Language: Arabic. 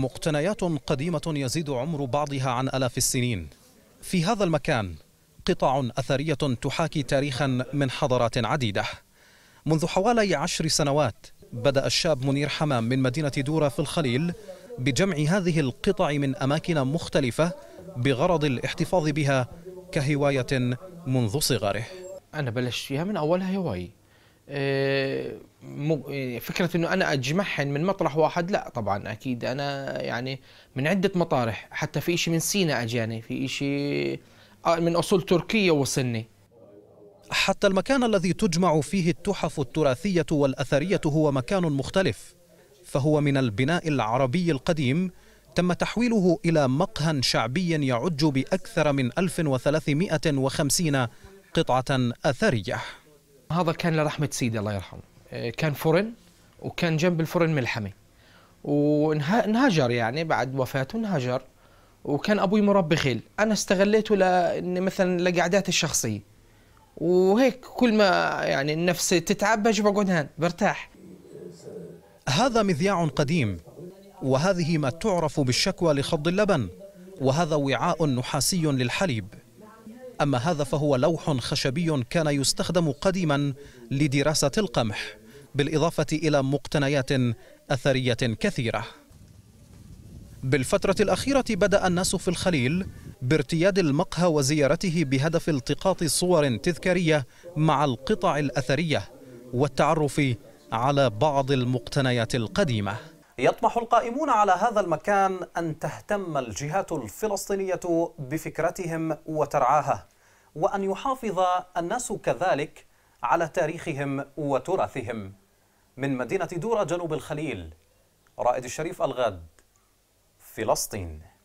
مقتنيات قديمة يزيد عمر بعضها عن ألاف السنين في هذا المكان قطع أثرية تحاكي تاريخا من حضارات عديدة منذ حوالي عشر سنوات بدأ الشاب منير حمام من مدينة دورة في الخليل بجمع هذه القطع من أماكن مختلفة بغرض الاحتفاظ بها كهواية منذ صغره أنا بلشت فيها من أولها هواية آه، آه، فكره انه انا اجمعهن من مطرح واحد لا طبعا اكيد انا يعني من عده مطارح حتى في إشي من سينا اجاني في إشي آه، من اصول تركيه وصلني حتى المكان الذي تجمع فيه التحف التراثيه والاثريه هو مكان مختلف فهو من البناء العربي القديم تم تحويله إلى مقهى شعبي يعج بأكثر من 1350 قطعة أثرية هذا كان لرحمة سيدي الله يرحمه إيه، كان فرن وكان جنب الفرن ملحمة وانهجر يعني بعد وفاته انهجر وكان أبوي مربي خيل أنا استغليته لأن مثلا لقعداتي الشخصية وهيك كل ما يعني النفس تتعب بجي بقعد هان برتاح هذا مذياع قديم وهذه ما تعرف بالشكوى لخض اللبن وهذا وعاء نحاسي للحليب أما هذا فهو لوح خشبي كان يستخدم قديما لدراسة القمح بالإضافة إلى مقتنيات أثرية كثيرة بالفترة الأخيرة بدأ الناس في الخليل بارتياد المقهى وزيارته بهدف التقاط صور تذكارية مع القطع الأثرية والتعرف على بعض المقتنيات القديمه يطمح القائمون على هذا المكان أن تهتم الجهات الفلسطينية بفكرتهم وترعاها وأن يحافظ الناس كذلك على تاريخهم وتراثهم من مدينة دورة جنوب الخليل رائد الشريف الغد فلسطين